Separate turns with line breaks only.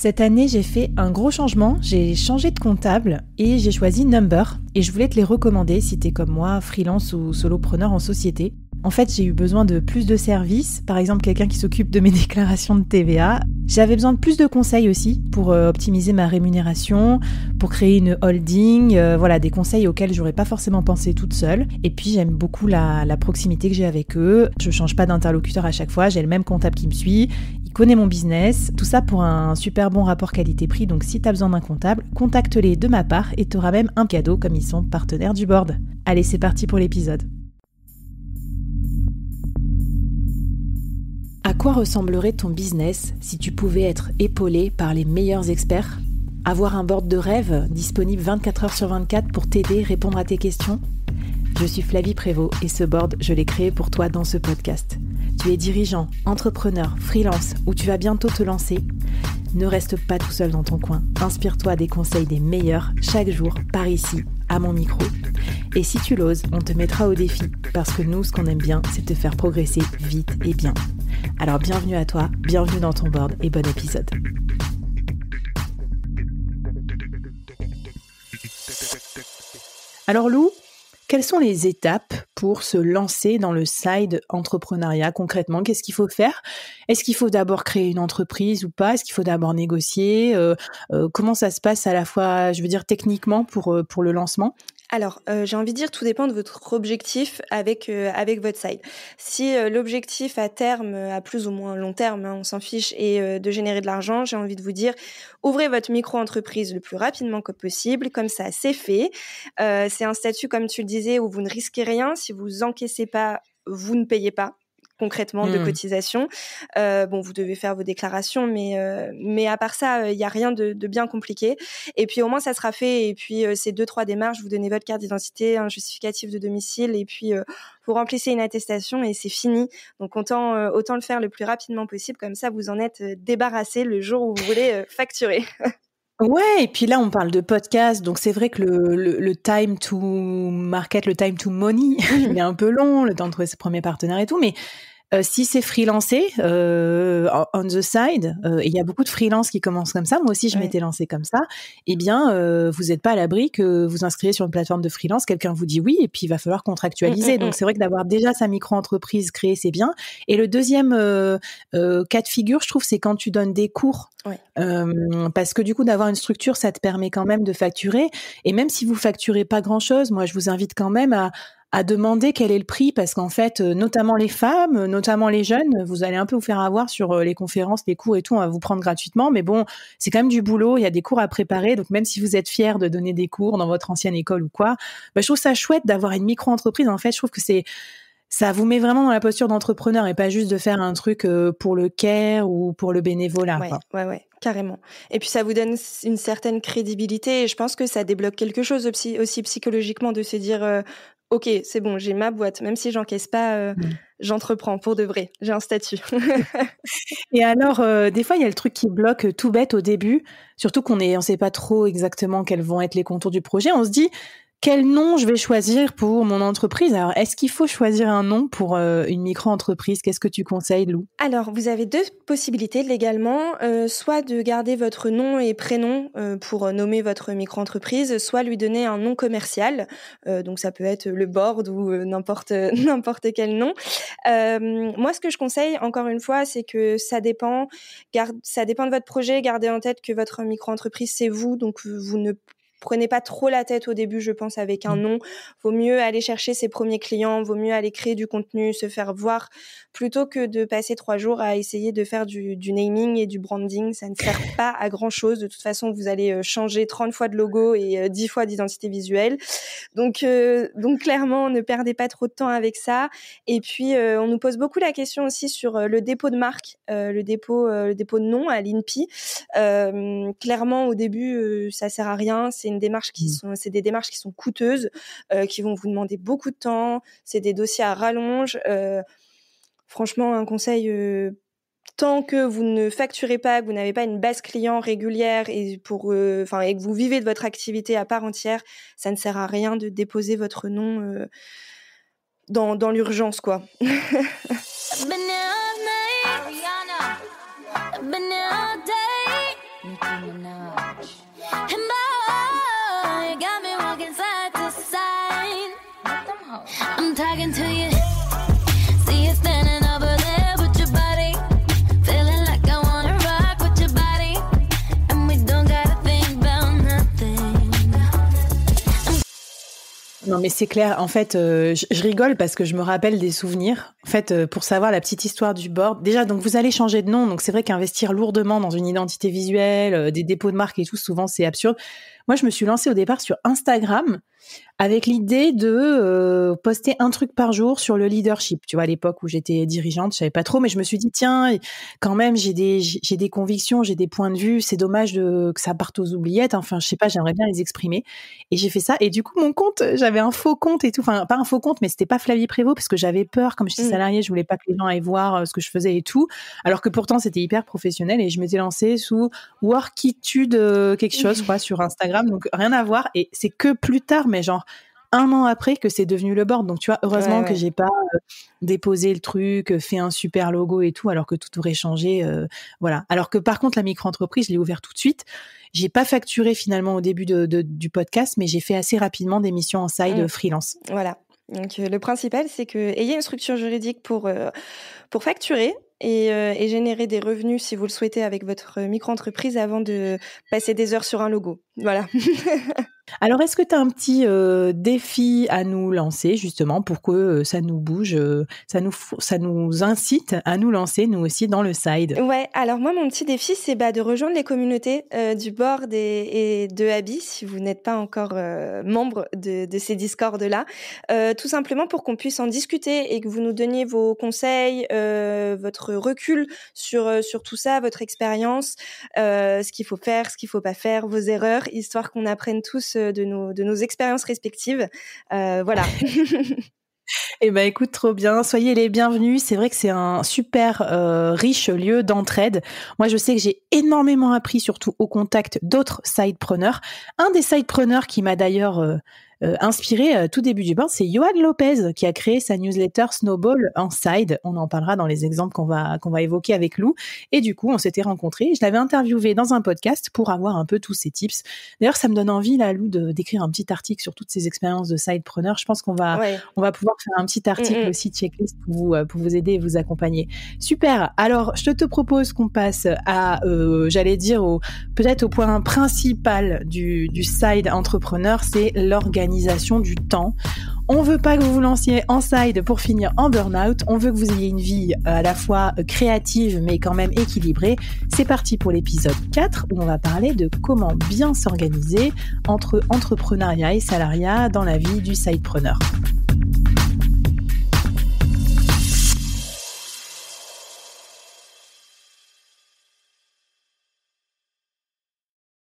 Cette année, j'ai fait un gros changement, j'ai changé de comptable et j'ai choisi Number et je voulais te les recommander si t'es comme moi, freelance ou solopreneur en société. En fait, j'ai eu besoin de plus de services, par exemple quelqu'un qui s'occupe de mes déclarations de TVA. J'avais besoin de plus de conseils aussi pour euh, optimiser ma rémunération, pour créer une holding, euh, voilà, des conseils auxquels j'aurais pas forcément pensé toute seule. Et puis j'aime beaucoup la, la proximité que j'ai avec eux. Je change pas d'interlocuteur à chaque fois, j'ai le même comptable qui me suit il connaît mon business, tout ça pour un super bon rapport qualité-prix, donc si as besoin d'un comptable, contacte-les de ma part et auras même un cadeau comme ils sont partenaires du board. Allez, c'est parti pour l'épisode. À quoi ressemblerait ton business si tu pouvais être épaulé par les meilleurs experts Avoir un board de rêve disponible 24 heures sur 24 pour t'aider, répondre à tes questions Je suis Flavie Prévost et ce board, je l'ai créé pour toi dans ce podcast tu es dirigeant, entrepreneur, freelance ou tu vas bientôt te lancer, ne reste pas tout seul dans ton coin. Inspire-toi des conseils des meilleurs chaque jour par ici, à mon micro. Et si tu l'oses, on te mettra au défi parce que nous, ce qu'on aime bien, c'est te faire progresser vite et bien. Alors bienvenue à toi, bienvenue dans ton board et bon épisode. Alors Lou, quelles sont les étapes pour se lancer dans le side entrepreneuriat concrètement Qu'est-ce qu'il faut faire Est-ce qu'il faut d'abord créer une entreprise ou pas Est-ce qu'il faut d'abord négocier euh, euh, Comment ça se passe à la fois, je veux dire, techniquement pour, euh, pour le lancement
alors, euh, j'ai envie de dire, tout dépend de votre objectif avec euh, avec votre site. Si euh, l'objectif à terme, à plus ou moins long terme, hein, on s'en fiche, est de générer de l'argent, j'ai envie de vous dire, ouvrez votre micro-entreprise le plus rapidement que possible, comme ça, c'est fait. c'est un statut, comme tu le disais, où vous ne risquez rien. Si vous encaissez pas, vous ne payez pas concrètement de mmh. cotisation. Euh, bon, vous devez faire vos déclarations, mais euh, mais à part ça, il euh, n'y a rien de, bien compliqué. Et puis au moins ça sera fait. Et puis ces deux trois démarches, vous donnez votre carte d'identité, un justificatif de domicile, et puis vous remplissez une attestation et c'est fini. Donc autant autant le faire le plus rapidement possible. Comme ça, vous en êtes débarrassé le jour où vous voulez facturer.
Ouais, et puis là, on parle de podcast, donc c'est vrai que le, le, le, time to market, le time to money, il est un peu long, le temps de trouver ses premiers partenaires et tout, mais euh, si c'est freelancé euh, on the side, euh, il y a beaucoup de freelance qui commencent comme ça, moi aussi je m'étais lancée comme ça, eh bien vous n'êtes pas à l'abri que vous inscrivez sur une plateforme de freelance, quelqu'un vous dit oui, et puis il va falloir contractualiser. Mm, mm, Donc mm. c'est vrai que d'avoir déjà sa micro-entreprise créée, c'est bien. Et le deuxième cas de figure, je trouve, c'est quand tu donnes des cours. parce que du coup, d'avoir une structure, ça te permet quand même de facturer. Et même si vous facturez pas grand-chose, moi je vous invite quand même à, à demander quel est le prix parce qu'en fait, euh, notamment les femmes, euh, notamment les jeunes, vous allez un peu vous faire avoir sur euh, les conférences, les cours et tout, on va vous prendre gratuitement, mais bon, c'est quand même du boulot, il y a des cours à préparer, donc même si vous êtes fier de donner des cours dans votre ancienne école ou quoi, bah, je trouve ça chouette d'avoir une micro-entreprise, en fait, je trouve que c'est ça vous met vraiment dans la posture d'entrepreneur et pas juste de faire un truc pour le care ou pour le bénévolat. Ouais,
ouais, ouais, carrément. Et puis ça vous donne une certaine crédibilité et je pense que ça débloque quelque chose aussi, psychologiquement de se dire ok, c'est bon, j'ai ma boîte, même si j'encaisse pas, euh, mm. j'entreprends pour de vrai, j'ai un statut.
et alors, euh, des fois, il y a le truc qui bloque euh, tout bête au début, surtout qu'on ne on sait pas trop exactement quels vont être les contours du projet. On se dit, quel nom je vais choisir pour mon entreprise Alors, est-ce qu'il faut choisir un nom pour euh, une micro-entreprise Qu'est-ce que tu conseilles, Lou
Alors, vous avez deux possibilités légalement, euh, soit de garder votre nom et prénom euh, pour nommer votre micro-entreprise, soit lui donner un nom commercial. donc, ça peut être le board ou n'importe n'importe quel nom. moi, ce que je conseille, encore une fois, c'est que ça dépend, ça dépend de votre projet. Gardez en tête que votre micro-entreprise, c'est vous, donc vous ne prenez pas trop la tête au début, je pense, avec un mmh. nom. Vaut mieux aller chercher ses premiers clients, vaut mieux aller créer du contenu, se faire voir, plutôt que de passer trois jours à essayer de faire du, naming et du branding. Ça ne sert pas à grand chose. De toute façon, vous allez euh, changer 30 fois de logo et 10 euh, fois d'identité visuelle. Donc, euh, donc clairement, ne perdez pas trop de temps avec ça. Et puis, on nous pose beaucoup la question aussi sur le dépôt de marque, le dépôt, le dépôt de nom à l'INPI. clairement, au début, ça sert à rien. C'est c'est démarche qui mmh. sont, c'est des démarches qui sont coûteuses, euh, qui vont vous demander beaucoup de temps. C'est des dossiers à rallonge. Euh, franchement, un conseil. Euh, tant que vous ne facturez pas, que vous n'avez pas une base client régulière et pour, enfin, et que vous vivez de votre activité à part entière, ça ne sert à rien de déposer votre nom dans, dans l'urgence, quoi.
Non, mais c'est clair. En fait, euh, je, rigole parce que je me rappelle des souvenirs. En fait, euh, pour savoir la petite histoire du board, déjà, donc vous allez changer de nom. Donc c'est vrai qu'investir lourdement dans une identité visuelle, euh, des dépôts de marque et tout, souvent c'est absurde. Moi, je me suis lancée au départ sur Instagram avec l'idée de euh, poster un truc par jour sur le leadership. Tu vois, à l'époque où j'étais dirigeante, je ne savais pas trop, mais je me suis dit tiens, quand même, j'ai des des convictions, j'ai des points de vue. C'est dommage que ça parte aux oubliettes. Enfin, je ne sais pas, j'aimerais bien les exprimer. Et j'ai fait ça. Et du coup, mon compte, j'avais un faux compte et tout. Enfin, pas un faux compte, mais c'était pas Flavie Prévost parce que j'avais peur, comme je suis mmh. salariée, je voulais pas que les gens aillent voir euh, ce que je faisais et tout. Alors que pourtant, c'était hyper professionnel et je m'étais lancée sous Workitude euh, quelque mmh. chose, quoi, sur Instagram donc rien à voir. Et c'est que plus tard, mais genre un an après que c'est devenu le board. Donc tu vois, heureusement que j'ai pas euh, déposé le truc, euh, fait un super logo et tout, alors que tout aurait changé. Euh, voilà. Alors que par contre, la micro-entreprise, je l'ai ouvert tout de suite. J'ai pas facturé finalement au début du podcast, mais j'ai fait assez rapidement des missions en side mm. freelance.
Voilà. Donc le principal, c'est que ayez une structure juridique pour, pour facturer, euh, et, générer des revenus si vous le souhaitez avec votre micro-entreprise avant de passer des heures sur un logo. Voilà.
Alors, est-ce que tu as un petit euh, défi à nous lancer justement pour que euh, ça nous bouge, euh, ça, nous, incite à nous lancer nous aussi dans le side Ouais,
alors moi, mon petit défi, c'est bah, de rejoindre les communautés du board et, de Abby si vous n'êtes pas encore membre de, ces discords là tout simplement pour qu'on puisse en discuter et que vous nous donniez vos conseils, votre recul sur, sur tout ça, votre expérience, ce qu'il faut faire, ce qu'il ne faut pas faire, vos erreurs, histoire qu'on apprenne tous euh, de nos, expériences respectives. Euh, voilà.
Eh ben écoute, trop bien. Soyez les bienvenus. C'est vrai que c'est un super euh, riche lieu d'entraide. Moi, je sais que j'ai énormément appris, surtout au contact d'autres sidepreneurs. Un des sidepreneurs qui m'a d'ailleurs euh, inspiré euh, tout début du bain c'est Johan Lopez qui a créé sa newsletter Snowball side On en parlera dans les exemples qu'on va qu'on va évoquer avec Lou. Et du coup, on s'était rencontrés. Je l'avais interviewé dans un podcast pour avoir un peu tous ces tips. D'ailleurs, ça me donne envie là, Lou, d'écrire un petit article sur toutes ces expériences de sidepreneur. Je pense qu'on va on va pouvoir faire un petit article aussi checklist pour vous euh, pour vous aider et vous accompagner. Super. Alors, je te propose qu'on passe à j'allais dire au peut-être au point principal du du side entrepreneur, c'est l'organisation organisation du temps. On veut pas que vous vous lanciez en side pour finir en burn-out. On veut que vous ayez une vie euh, à la fois euh, créative mais quand même équilibrée. C'est parti pour l'épisode 4 où on va parler de comment bien s'organiser entre entrepreneuriat et salariat dans la vie du sidepreneur.